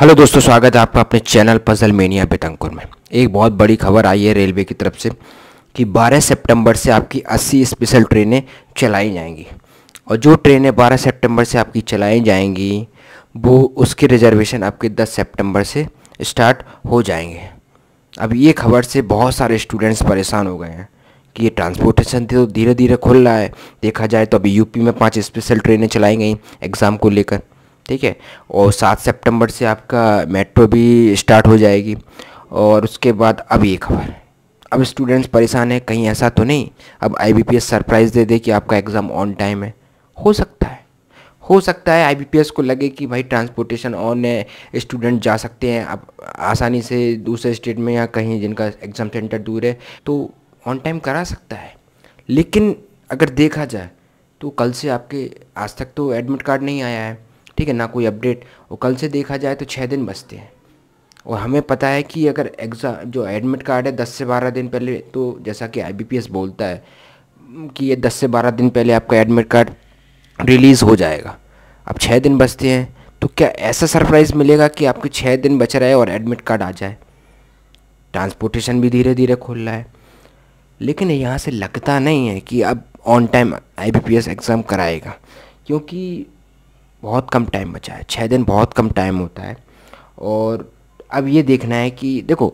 hello दोस्तों स्वागत है आपका अपने चैनल पजल मेनिया बेतंकुर में एक बहुत बड़ी खबर आई है रेलवे की तरफ से कि 12 सितंबर से आपकी 80 स्पेशल ट्रेनें चलाई जाएंगी और जो ट्रेनें 12 सितंबर से आपकी चलाई जाएंगी वो उसकी रिजर्वेशन आपके 10 सितंबर से स्टार्ट हो जाएंगे अब ये खबर से बहुत सारे स्टूडेंट्स परेशान हो गए हैं कि ये ट्रांसपोर्टेशन तो धीरे धीरे खुल रहा है देखा जाए तो अभी यूपी में पाँच स्पेशल ट्रेनें चलाई गई एग्ज़ाम को लेकर ठीक है और सात सितंबर से आपका मेट्रो भी स्टार्ट हो जाएगी और उसके बाद अब ये खबर अब स्टूडेंट्स परेशान हैं कहीं ऐसा तो नहीं अब आईबीपीएस सरप्राइज़ दे दे कि आपका एग्ज़ाम ऑन टाइम है हो सकता है हो सकता है आईबीपीएस को लगे कि भाई ट्रांसपोर्टेशन ऑन है स्टूडेंट जा सकते हैं अब आसानी से दूसरे स्टेट में या कहीं जिनका एग्ज़ाम सेंटर दूर है तो ऑन टाइम करा सकता है लेकिन अगर देखा जाए तो कल से आपके आज तक तो एडमिट कार्ड नहीं आया है ठीक है ना कोई अपडेट और कल से देखा जाए तो छः दिन बचते हैं और हमें पता है कि अगर एग्ज़ाम जो एडमिट कार्ड है दस से बारह दिन पहले तो जैसा कि आई बोलता है कि ये दस से बारह दिन पहले आपका एडमिट कार्ड रिलीज़ हो जाएगा अब छः दिन बचते हैं तो क्या ऐसा सरप्राइज़ मिलेगा कि आपके छः दिन बच रहे और एडमिट कार्ड आ जाए ट्रांसपोर्टेशन भी धीरे धीरे खुल रहा है लेकिन यहाँ से लगता नहीं है कि अब ऑन टाइम आई एग्ज़ाम कराएगा क्योंकि बहुत कम टाइम बचा है छः दिन बहुत कम टाइम होता है और अब ये देखना है कि देखो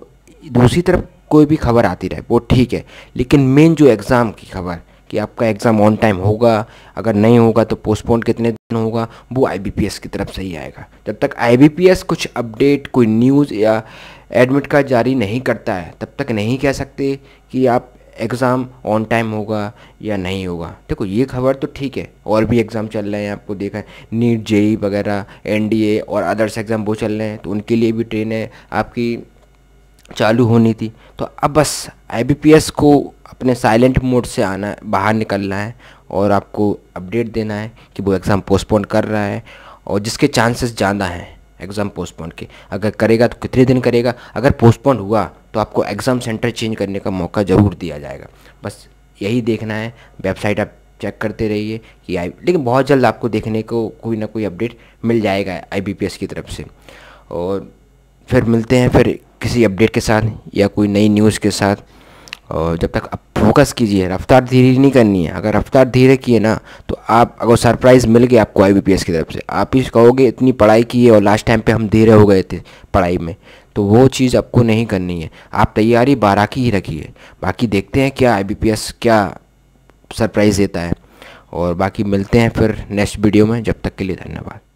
दूसरी तरफ कोई भी खबर आती रहे वो ठीक है लेकिन मेन जो एग्ज़ाम की खबर कि आपका एग्ज़ाम ऑन टाइम होगा अगर नहीं होगा तो पोस्टपोन कितने दिन होगा वो आईबीपीएस की तरफ से ही आएगा जब तक आईबीपीएस कुछ अपडेट कोई न्यूज़ या एडमिट कार्ड जारी नहीं करता है तब तक नहीं कह सकते कि आप एग्ज़ाम ऑन टाइम होगा या नहीं होगा देखो ये खबर तो ठीक है और भी एग्ज़ाम चल रहे हैं आपको देखा है नीट जेई e e वगैरह एन और अदर्स एग्ज़ाम वो चल रहे हैं तो उनके लिए भी ट्रेनें आपकी चालू होनी थी तो अब बस आई को अपने साइलेंट मोड से आना बाहर निकलना है और आपको अपडेट देना है कि वो एग्ज़ाम पोस्टपोन कर रहा है और जिसके चांसेस ज़्यादा हैं एग्ज़ाम पोस्टपोन के अगर करेगा तो कितने दिन करेगा अगर पोस्टपोन हुआ तो आपको एग्ज़ाम सेंटर चेंज करने का मौका ज़रूर दिया जाएगा बस यही देखना है वेबसाइट आप चेक करते रहिए कि आई लेकिन बहुत जल्द आपको देखने को कोई ना कोई अपडेट मिल जाएगा आई की तरफ से और फिर मिलते हैं फिर किसी अपडेट के साथ या कोई नई न्यूज़ के साथ और जब तक आप फोकस कीजिए रफ्तार धीरे नहीं करनी है अगर रफ्तार धीरे किए ना तो आप अगर सरप्राइज़ मिल गया आपको आई की तरफ से आप ही कहोगे इतनी पढ़ाई की है और लास्ट टाइम पे हम धीरे हो गए थे पढ़ाई में तो वो चीज़ आपको नहीं करनी है आप तैयारी बारह की ही रखिए बाकी देखते हैं क्या आई क्या सरप्राइज़ देता है और बाकी मिलते हैं फिर नेक्स्ट वीडियो में जब तक के लिए धन्यवाद